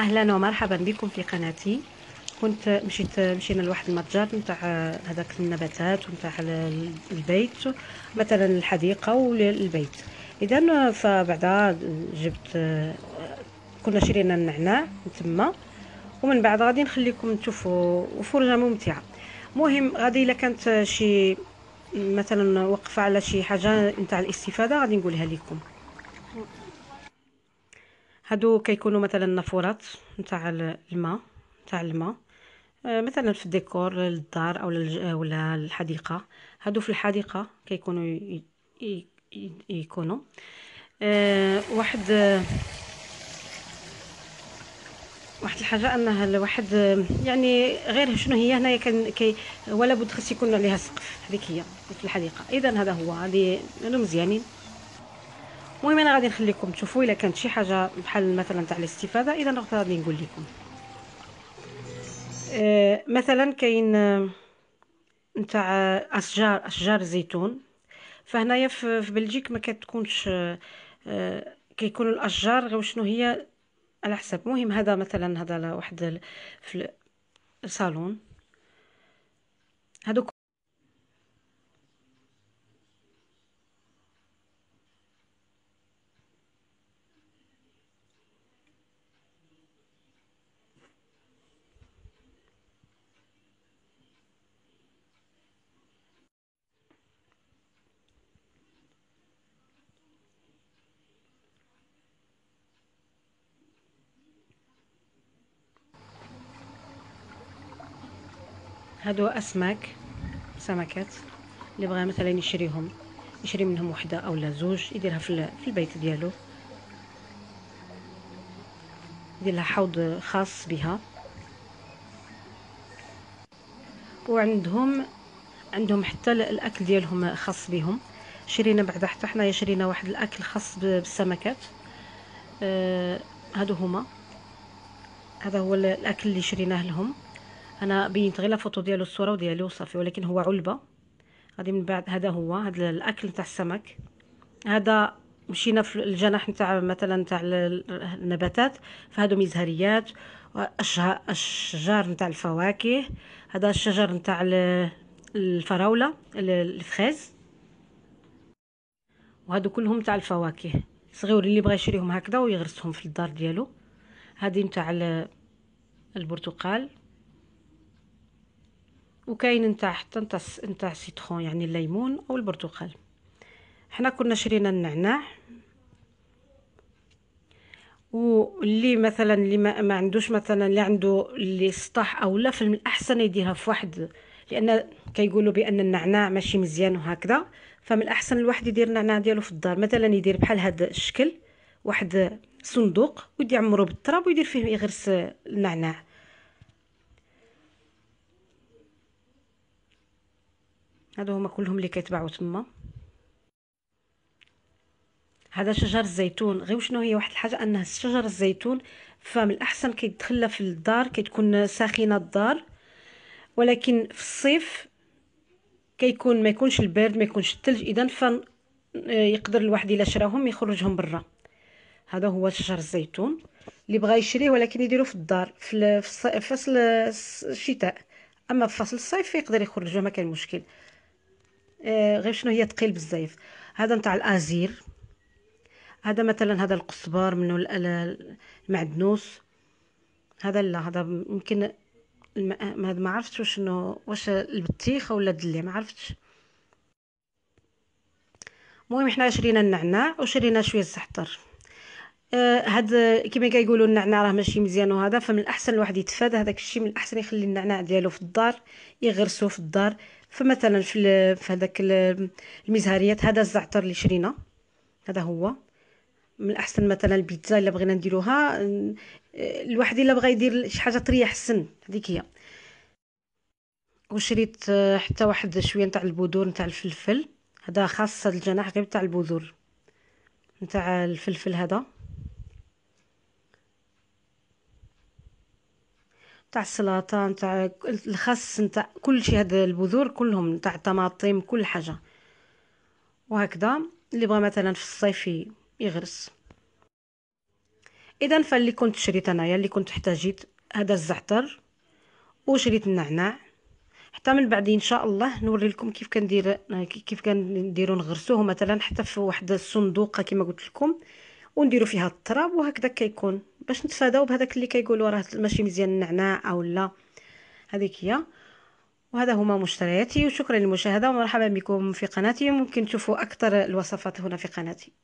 اهلا ومرحبا بكم في قناتي كنت مشيت مشينا لواحد المتجر نتاع هذاك النباتات ونتاع البيت مثلا الحديقه والبيت اذا فبعدا جبت كنا شرينا النعناع تما ومن بعد غادي نخليكم تشوفوا فرجه ممتعه مهم غادي الا كانت شي مثلا وقفه على شي حاجه نتاع الاستفاده غادي نقولها لكم هادو كيكونوا مثلا نافورات نتاع الماء نتاع الماء آه، مثلا في الديكور للدار او آه، ولا الحديقه هادو في الحديقه كيكونوا يكونوا آه، واحد واحد الحاجه انها الواحد يعني غير شنو هي هنايا كان كي ولا بد خص يكون عليها سقف هذيك هي في الحديقه اذا هذا هو هذه مزيانين المهم انا غادي نخليكم تشوفوا الا كانت شي حاجه بحال مثلا تاع الاستفاده اذا غادي نقول لكم أه، مثلا كاين أه، نتاع أه، اشجار اشجار زيتون فهنايا في بلجيك ما كتكونش آه كيكونوا الاشجار غير شنو هي على حسب مهم هذا مثلا هذا واحد في الصالون هذوك هادو اسماك سمكات اللي بغى مثلا يشريهم يشري منهم وحده اولا زوج يديرها في البيت ديالو يدير لها حوض خاص بها وعندهم عندهم حتى الاكل ديالهم خاص بهم شرينا بعدا حتى حنايا شرينا واحد الاكل خاص بالسمكات آه، هادو هما هذا هو الاكل اللي شريناه لهم انا بينت غير فوتو ديالو الصوره وديالو صافي ولكن هو علبه غادي من بعد هذا هو هذا الاكل تاع السمك هذا مشينا في الجناح نتاع مثلا نتاع النباتات فهادو مزهريات اشجار نتاع الفواكه هذا الشجر نتاع الفراوله الفخاز وهادو كلهم تاع الفواكه صغير اللي بغى يشريهم هكذا ويغرسهم في الدار ديالو هذه نتاع البرتقال وكاين نتاع حتى نتاع نتاع سيترون يعني الليمون او البرتقال حنا كنا شرينا النعناع واللي مثلا اللي ما, ما عندوش مثلا اللي عنده اللي سطح او لا فمن الاحسن يديرها في واحد لان كيقولوا بان النعناع ماشي مزيان وهكذا فمن الاحسن الواحد يدير النعناع ديالو في الدار مثلا يدير بحال هذا الشكل واحد صندوق ويدي يعمرو بالتراب ويدير فيه يغرس النعناع هادو هما كلهم اللي كيتباعوا تما هذا شجر الزيتون غير شنو هي واحد الحاجه انه شجر الزيتون فمن الاحسن كيتخلى في الدار كتكون ساخنه الدار ولكن في الصيف كيكون ما يكونش البرد ما يكونش الثلج اذا ف يقدر الواحد الا شراهم يخرجهم برا هذا هو شجر الزيتون اللي بغى يشريه ولكن يديرو في الدار في فصل الشتاء اما في فصل الصيف يقدر يخرجه ما كان مشكل آه، غير شنو هي تقيل بزاف هذا نتاع الازير هذا مثلا هذا القصبار منه المعدنوس هذا لا هذا يمكن ما هذا ما عرفتش شنو واش البطيخه ولا الدلي ما عرفتش المهم حنا شرينا النعناع وشرينا شويه الزعتر آه، هاد كما كيقولوا النعناع راه ماشي مزيان وهذا فمن الاحسن الواحد يتفادى هذاك الشيء من الاحسن يخلي النعناع ديالو في الدار يغرسوه في الدار فمثلا في في هذاك المزهريات هذا الزعتر اللي شرينا هذا هو من الاحسن مثلا البيتزا الا بغينا نديروها آه، الواحد الا بغى يدير شي حاجه تريح السن هذيك هي وشريت آه، حتى واحد شويه نتاع البذور نتاع الفلفل هذا خاص الجناح غير نتاع البذور نتاع الفلفل هذا تاع السلطه تاع الخس تاع كل شيء هذا البذور كلهم تاع الطماطم كل حاجه وهكذا اللي بغى مثلا في الصيف يغرس اذا فاللي كنت شريت انايا اللي كنت احتاجيت هذا الزعتر وشريت النعناع حتى من بعد ان شاء الله نوري لكم كيف كندير كيف كنديرو نغرسوه مثلا حتى في واحد الصندوقه كما قلت لكم ونديرو فيها التراب وهكذا كيكون باش نتفاداو بهذاك اللي كيقولوا راه ماشي مزيان النعناع او لا هذيك هي وهذا هما مشترياتي وشكرا للمشاهده ومرحبا بكم في قناتي ممكن تشوفوا اكثر الوصفات هنا في قناتي